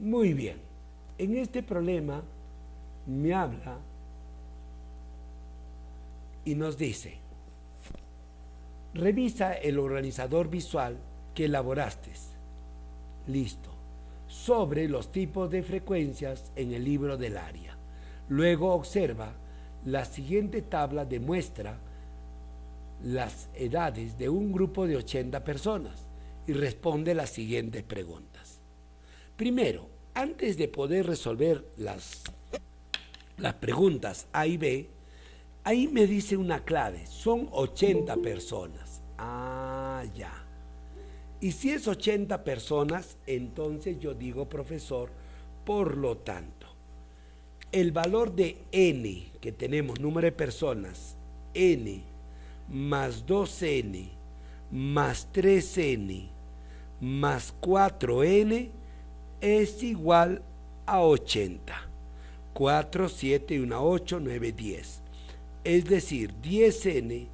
Muy bien, en este problema me habla y nos dice, revisa el organizador visual que elaboraste. Listo. Sobre los tipos de frecuencias en el libro del área. Luego observa la siguiente tabla demuestra las edades de un grupo de 80 personas y responde las siguientes preguntas. Primero, antes de poder resolver las, las preguntas A y B, ahí me dice una clave, son 80 personas. Ah, ya. Y si es 80 personas, entonces yo digo, profesor, por lo tanto, el valor de n que tenemos, número de personas, n más 2n más 3n más 4n es igual a 80. 4, 7 1, 8, 9, 10. Es decir, 10n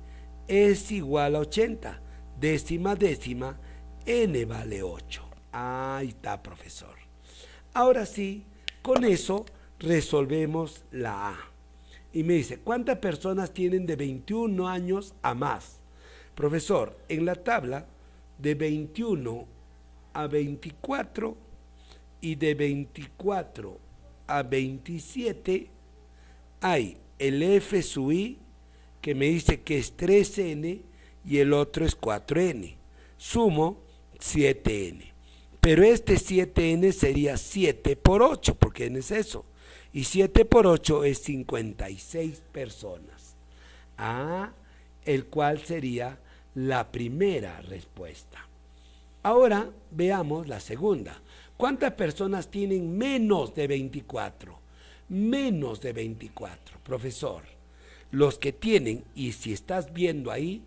es igual a 80. Décima, décima, n vale 8. Ahí está, profesor. Ahora sí, con eso resolvemos la A. Y me dice, ¿cuántas personas tienen de 21 años a más? Profesor, en la tabla de 21 a 24 y de 24 a 27 hay el F sub I que me dice que es 3N y el otro es 4N. Sumo 7N. Pero este 7N sería 7 por 8, porque N es eso. Y 7 por 8 es 56 personas. Ah, el cual sería la primera respuesta. Ahora veamos la segunda. ¿Cuántas personas tienen menos de 24? Menos de 24, profesor. Los que tienen, y si estás viendo ahí,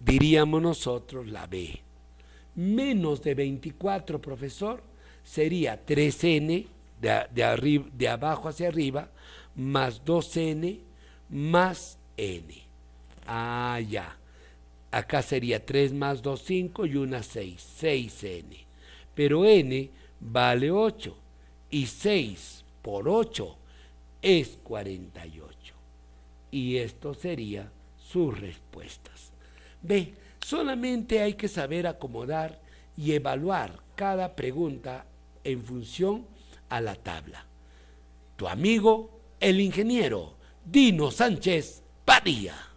diríamos nosotros la B. Menos de 24, profesor, sería 3N de, abajo hacia arriba, más 2N, más N. Ah, ya. Acá sería 3 más 2, 5 y una 6, 6n. Pero n vale 8 y 6 por 8 es 48. Y esto sería sus respuestas. Ve, solamente hay que saber acomodar y evaluar cada pregunta en función a la tabla. Tu amigo, el ingeniero Dino Sánchez Padilla.